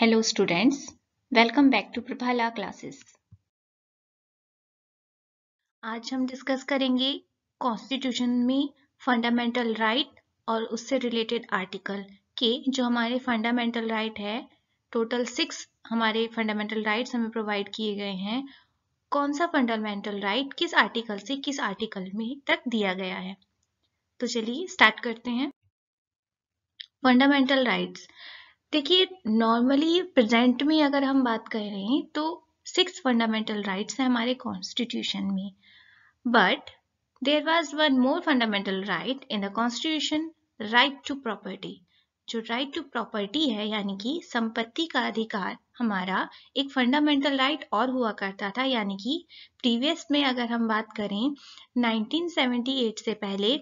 Hello students, welcome back to Prabhala classes. आज हम discuss करेंगे कॉन्स्टिट्यूशन में फंडामेंटल राइट right और उससे रिलेटेड आर्टिकल के जो हमारे फंडामेंटल राइट right है टोटल सिक्स हमारे फंडामेंटल राइट्स हमें प्रोवाइड किए गए हैं कौन सा फंडामेंटल राइट right किस आर्टिकल से किस आर्टिकल में तक दिया गया है तो चलिए स्टार्ट करते हैं फंडामेंटल राइट्स देखिए नॉर्मली प्रेजेंट में अगर हम बात कर रहे हैं तो सिक्स फंडामेंटल राइट्स हैं हमारे कॉन्स्टिट्यूशन में but there was one more fundamental right in the constitution right to property जो राइट टू प्रॉपर्टी है यानी कि संपत्ति का अधिकार हमारा एक फंडामेंटल राइट और हुआ करता था यानी कि प्रीवियस में अगर हम बात करें 1978 से पहले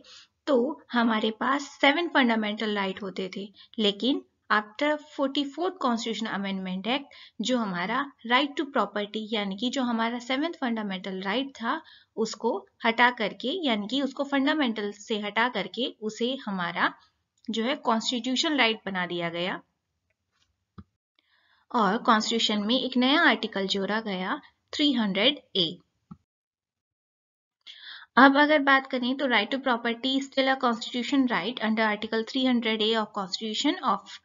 तो हमारे पास सेवन फंडामेंटल राइट होते थे लेकिन after fourth constitution amendment act जो हमारा राइट टू प्रॉपर्टी यानी कि जो हमारा सेवेंथ फंडामेंटल राइट था उसको हटा करके यानी कि उसको फंडामेंटल से हटा करके उसे हमारा जो है कॉन्स्टिट्यूशन राइट right बना दिया गया और कॉन्स्टिट्यूशन में एक नया आर्टिकल जोड़ा गया 300 ए अब अगर बात करें तो right to property still a constitution right under article 300 A of constitution of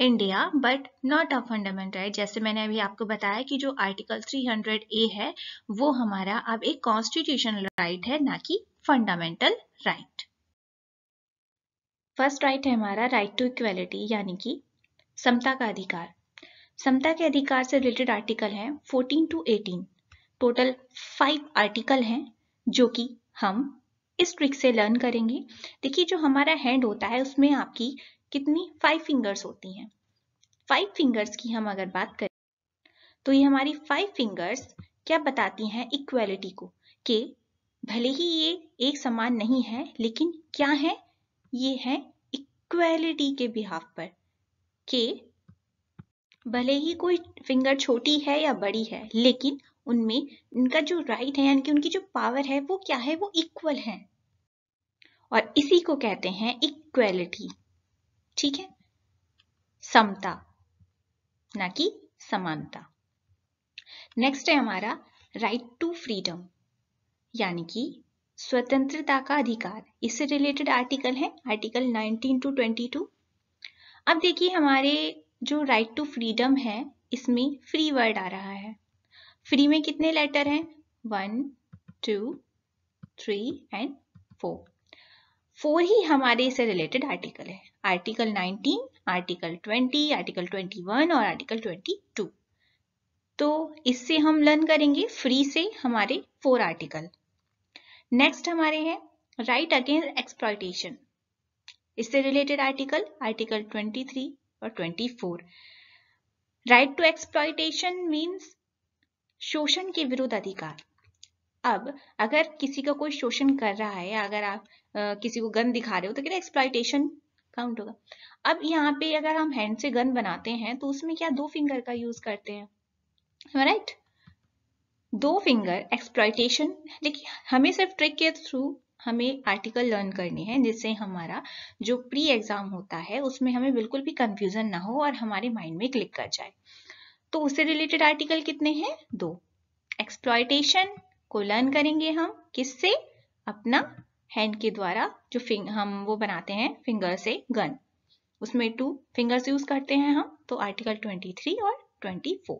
India but not a fundament right जैसे मैंने अभी आपको बताया कि जो आर्टिकल 300 ए है वो हमारा अब एक कॉन्स्टिट्यूशनल राइट है ना कि फंडामेंटल राइट फर्स्ट राइट है हमारा राइट टू इक्वेलिटी यानी कि समता का अधिकार समता के अधिकार से रिलेटेड आर्टिकल हैं 14 टू 18 टोटल फाइव आर्टिकल हैं जो कि हम इस ट्रिक से लर्न करेंगे देखिए जो हमारा हैंड होता है उसमें आपकी कितनी फाइव फिंगर्स होती हैं फाइव फिंगर्स की हम अगर बात करें तो ये हमारी फाइव फिंगर्स क्या बताती हैं इक्वेलिटी को कि भले ही ये एक समान नहीं है लेकिन क्या है ये है इक्वेलिटी के बिहाफ पर के भले ही कोई फिंगर छोटी है या बड़ी है लेकिन उनमें उनका जो राइट है यानी कि उनकी जो पावर है वो क्या है वो इक्वल है और इसी को कहते हैं इक्वेलिटी ठीक है समता ना कि समानता नेक्स्ट है हमारा राइट टू फ्रीडम यानी कि स्वतंत्रता का अधिकार इससे रिलेटेड आर्टिकल है आर्टिकल 19 टू 22 अब देखिए हमारे जो राइट टू फ्रीडम है इसमें फ्री वर्ड आ रहा है फ्री में कितने लेटर हैं one two three and four four ही हमारे इससे रिलेटेड आर्टिकल है आर्टिकल 19, आर्टिकल 20, आर्टिकल 21 और आर्टिकल 22। तो इससे हम लर्न करेंगे फ्री से हमारे फोर आर्टिकल नेक्स्ट हमारे हैं राइट अगेंस्ट एक्सप्लाइटेशन इससे रिलेटेड आर्टिकल आर्टिकल 23 और 24 राइट टू एक्सप्लाइटेशन मीन्स शोषण के विरुद्ध अधिकार अब अगर किसी का कोई शोषण कर रहा है अगर आप आ, किसी को गन दिखा रहे हो तो क्या एक्सप्लाइटेशन काउंट होगा अब यहाँ पे अगर हम हैंड से गन बनाते हैं तो उसमें क्या दो फिंगर का यूज करते हैं राइट right? दो फिंगर एक्सप्लाइटेशन देखिए हमें सिर्फ ट्रिक के थ्रू हमें आर्टिकल लर्न करनी है जिससे हमारा जो प्री एग्जाम होता है उसमें हमें बिल्कुल भी कंफ्यूजन ना हो और हमारे माइंड में क्लिक कर जाए तो उससे रिलेटेड आर्टिकल कितने हैं दो एक्सप्लाइटेशन को लर्न करेंगे हम किससे अपना हैंड के द्वारा जो हम वो बनाते हैं फिंगर से गन उसमें टू फिंगर्स यूज करते हैं हम तो आर्टिकल 23 और 24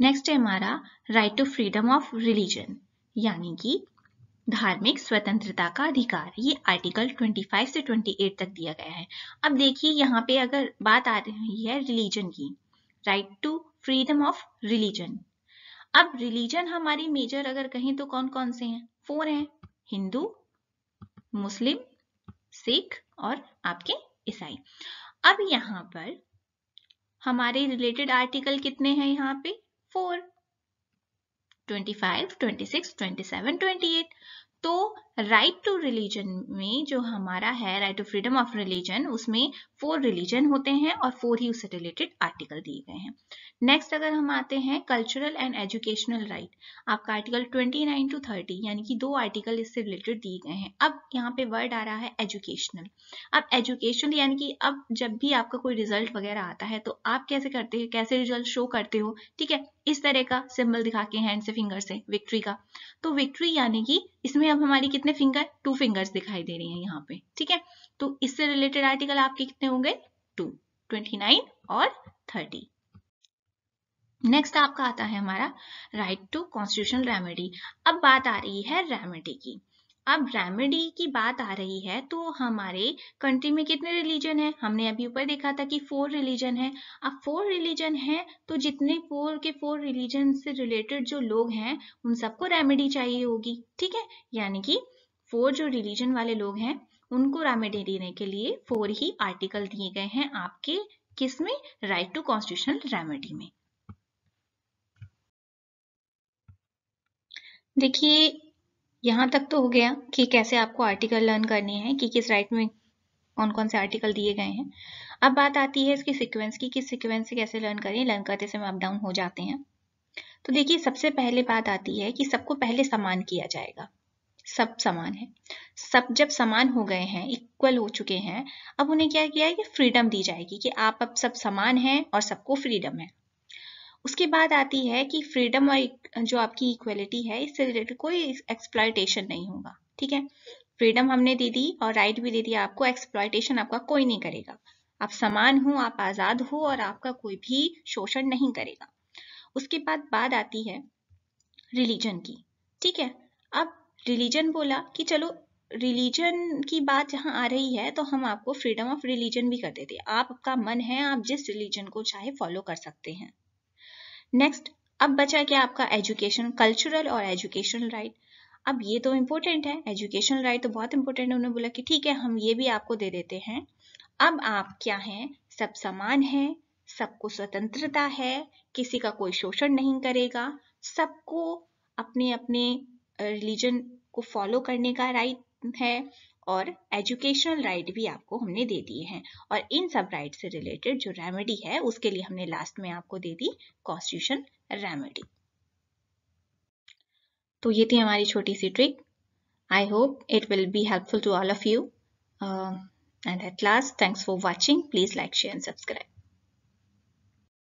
नेक्स्ट है हमारा right to freedom of religion यानी कि धार्मिक स्वतंत्रता का अधिकार ये आर्टिकल 25 से 28 तक दिया गया है अब देखिए यहाँ पे अगर बात आ रही है रिलीजन की right to freedom of religion अब रिलीजन हमारी मेजर अगर कहें तो कौन कौन से हैं फोर हैं हिंदू मुस्लिम सिख और आपके ईसाई अब यहाँ पर हमारे रिलेटेड आर्टिकल कितने हैं यहाँ पे four twenty five twenty six twenty seven twenty eight तो राइट टू रिलीजन में जो हमारा है right to freedom of religion उसमें फोर रिलीजन होते हैं और फोर ही उससे रिलेटेड आर्टिकल दिए गए हैं नेक्स्ट अगर हम आते हैं कल्चरल एंड एजुकेशनल राइट आपका आर्टिकल 29 टू 30 यानी कि दो आर्टिकल इससे रिलेटेड दिए गए हैं अब यहाँ पे वर्ड आ रहा है एजुकेशनल अब एजुकेशनल यानी कि अब जब भी आपका कोई रिजल्ट वगैरह आता है तो आप कैसे करते हो कैसे रिजल्ट शो करते हो ठीक है इस तरह का सिंबल दिखा के हैंड से फिंगर से विक्ट्री का तो विक्ट्री यानी कि इसमें अब हमारी कितने कितने फिंगर टू फिंगर्स दिखाई दे रही हैं यहाँ पे ठीक है तो इससे रिलेटेड आर्टिकल आपके कितने होंगे टू ट्वेंटी नाइन और थर्टी नेक्स्ट आपका आता है हमारा राइट टू कॉन्स्टिट्यूशनल रेमेडी अब बात आ रही है रेमेडी की अब रेमेडी की बात आ रही है तो हमारे कंट्री में कितने रिलीजन है हमने अभी ऊपर देखा था कि फोर रिलीजन है अब फोर रिलीजन है तो जितने फोर के फोर रिलीजन से रिलेटेड जो लोग हैं उन सबको रेमेडी चाहिए होगी ठीक है यानी कि फोर जो रिलीजन वाले लोग हैं उनको रेमेडी देने के लिए फोर ही आर्टिकल दिए गए हैं आपके किस में राइट टू कॉन्स्टिट्यूशनल रेमेडी में देखिए यहां तक तो हो गया कि कैसे आपको आर्टिकल लर्न करने हैं कि किस राइट में कौन कौन से आर्टिकल दिए गए हैं अब बात आती है इसकी सिक्वेंस की किस सिक्वेंस से कैसे लर्न करें लर्न करते समय अप डाउन हो जाते हैं तो देखिए सबसे पहले बात आती है कि सबको पहले समान किया जाएगा सब समान है सब जब समान हो गए हैं इक्वल हो चुके हैं अब उन्हें क्या किया है कि फ्रीडम दी जाएगी कि आप अब सब समान हैं और सबको फ्रीडम है उसके बाद आती है कि फ्रीडम और जो आपकी इक्वलिटी है इससे रिलेटेड कोई एक्सप्लाइटेशन नहीं होगा ठीक है फ्रीडम हमने दे दी और राइट भी दे दिया आपको एक्सप्लाइटेशन आपका कोई नहीं करेगा आप समान हो आप आज़ाद हो और आपका कोई भी शोषण नहीं करेगा उसके बाद बात आती है रिलीजन की ठीक है अब रिलीजन बोला कि चलो रिलीजन की बात जहाँ आ रही है तो हम आपको फ्रीडम ऑफ रिलीजन भी कर देते हैं आपका मन है आप जिस रिलीजन को चाहे फॉलो कर सकते हैं नेक्स्ट अब बचा क्या आपका एजुकेशन कल्चरल और एजुकेशनल राइट अब ये तो इम्पोर्टेंट है एजुकेशनल राइट तो बहुत इम्पोर्टेंट है उन्होंने बोला कि ठीक है हम ये भी आपको दे देते हैं अब आप क्या हैं सब समान हैं सबको स्वतंत्रता है किसी का कोई शोषण नहीं करेगा सबको अपने अपने रिलीजन को फॉलो करने का राइट है और एजुकेशनल राइट भी आपको हमने दे दिए हैं और इन सब राइट से रिलेटेड जो रेमेडी है उसके लिए हमने लास्ट में आपको दे दी कॉन्स्टिट्यूशन रेमेडी तो ये थी हमारी छोटी सी trick I hope it will be helpful to all of you and at last thanks for watching please like share and subscribe